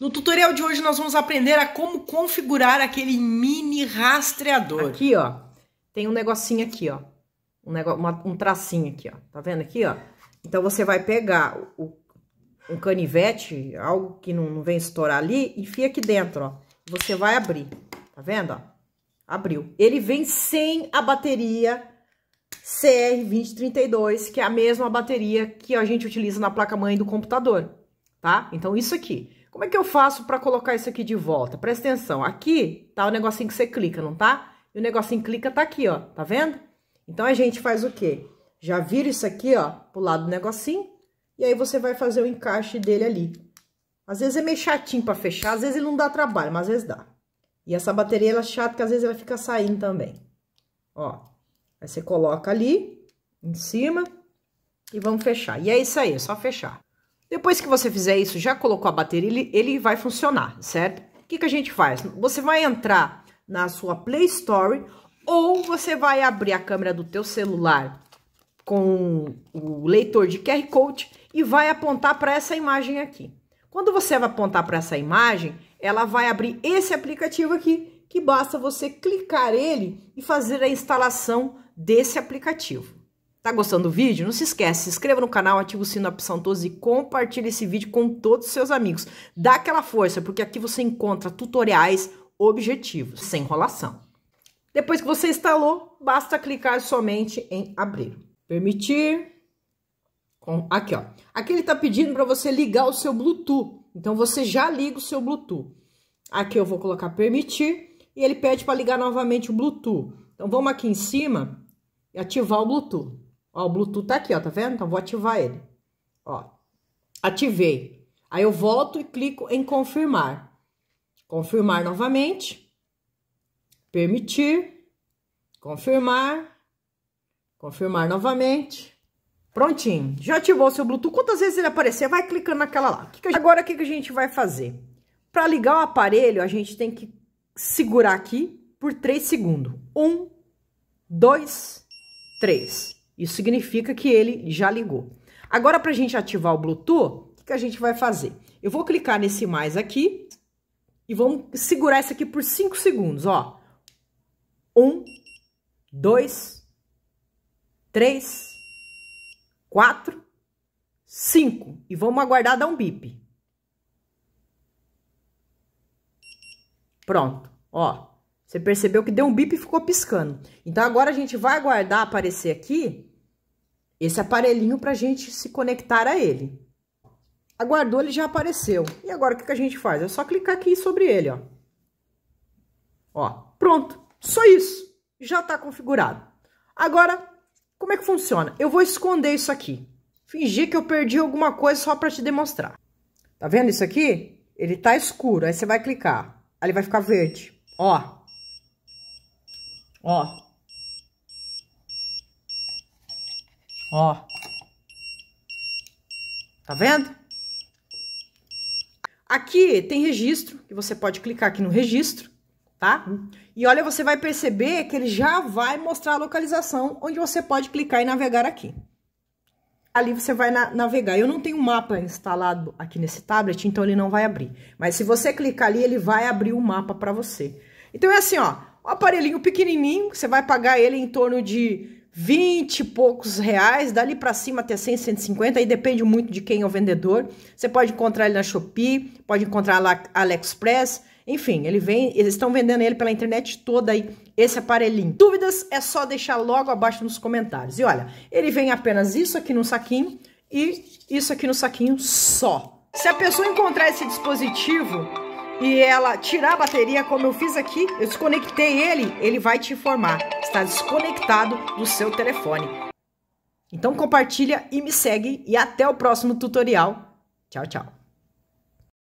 No tutorial de hoje nós vamos aprender a como configurar aquele mini rastreador. Aqui, ó, tem um negocinho aqui, ó. Um, negócio, uma, um tracinho aqui, ó. Tá vendo aqui, ó? Então, você vai pegar o, um canivete, algo que não, não vem estourar ali, enfia aqui dentro, ó. Você vai abrir, tá vendo, ó? Abriu. Ele vem sem a bateria CR2032, que é a mesma bateria que a gente utiliza na placa-mãe do computador, tá? Então, isso aqui. Como é que eu faço para colocar isso aqui de volta? Presta atenção, aqui tá o negocinho que você clica, não tá? E o negocinho clica tá aqui, ó, tá vendo? Então, a gente faz o quê? Já vira isso aqui, ó, pro lado do negocinho, e aí você vai fazer o encaixe dele ali. Às vezes é meio chatinho para fechar, às vezes ele não dá trabalho, mas às vezes dá. E essa bateria, ela é chata, porque às vezes ela fica saindo também. Ó, aí você coloca ali, em cima, e vamos fechar. E é isso aí, é só fechar. Depois que você fizer isso, já colocou a bateria, ele, ele vai funcionar, certo? O que, que a gente faz? Você vai entrar na sua Play Store ou você vai abrir a câmera do teu celular com o leitor de QR Code e vai apontar para essa imagem aqui. Quando você vai apontar para essa imagem, ela vai abrir esse aplicativo aqui, que basta você clicar ele e fazer a instalação desse aplicativo. Tá gostando do vídeo? Não se esquece, se inscreva no canal, ativa o sino, opção 12 e compartilhe esse vídeo com todos os seus amigos. Dá aquela força, porque aqui você encontra tutoriais objetivos, sem enrolação. Depois que você instalou, basta clicar somente em abrir. Permitir. Com, aqui, ó. Aqui ele tá pedindo para você ligar o seu Bluetooth. Então você já liga o seu Bluetooth. Aqui eu vou colocar permitir e ele pede para ligar novamente o Bluetooth. Então vamos aqui em cima e ativar o Bluetooth. Ó, o Bluetooth tá aqui, ó, tá vendo? Então, vou ativar ele. Ó, ativei. Aí eu volto e clico em confirmar. Confirmar novamente. Permitir. Confirmar. Confirmar novamente. Prontinho, já ativou seu Bluetooth. Quantas vezes ele aparecer, vai clicando naquela lá. Agora, o que, que a gente vai fazer? Para ligar o aparelho, a gente tem que segurar aqui por 3 segundos. 1, 2, 3. Isso significa que ele já ligou. Agora, para a gente ativar o Bluetooth, o que, que a gente vai fazer? Eu vou clicar nesse mais aqui e vamos segurar isso aqui por 5 segundos, ó. Um, dois, três, quatro, cinco. E vamos aguardar dar um bip. Pronto, ó. Você percebeu que deu um bip e ficou piscando. Então, agora a gente vai aguardar aparecer aqui esse aparelhinho para a gente se conectar a ele. Aguardou, ele já apareceu. E agora, o que, que a gente faz? É só clicar aqui sobre ele, ó. Ó, pronto. Só isso. Já está configurado. Agora, como é que funciona? Eu vou esconder isso aqui. Fingir que eu perdi alguma coisa só para te demonstrar. Tá vendo isso aqui? Ele tá escuro. Aí você vai clicar. Aí ele vai ficar verde. Ó, Ó. Ó. Tá vendo? Aqui tem registro, que você pode clicar aqui no registro, tá? E olha, você vai perceber que ele já vai mostrar a localização onde você pode clicar e navegar aqui. Ali você vai na navegar. Eu não tenho mapa instalado aqui nesse tablet, então ele não vai abrir. Mas se você clicar ali, ele vai abrir o um mapa para você. Então é assim, ó. Um aparelhinho pequenininho, que você vai pagar ele em torno de 20 e poucos reais, dali para cima até 100, 150, aí depende muito de quem é o vendedor. Você pode encontrar ele na Shopee, pode encontrar lá AliExpress, enfim, ele vem, eles estão vendendo ele pela internet toda aí, esse aparelhinho. Dúvidas é só deixar logo abaixo nos comentários. E olha, ele vem apenas isso aqui no saquinho e isso aqui no saquinho só. Se a pessoa encontrar esse dispositivo, e ela tirar a bateria, como eu fiz aqui, eu desconectei ele, ele vai te informar. Está desconectado do seu telefone. Então compartilha e me segue e até o próximo tutorial. Tchau, tchau.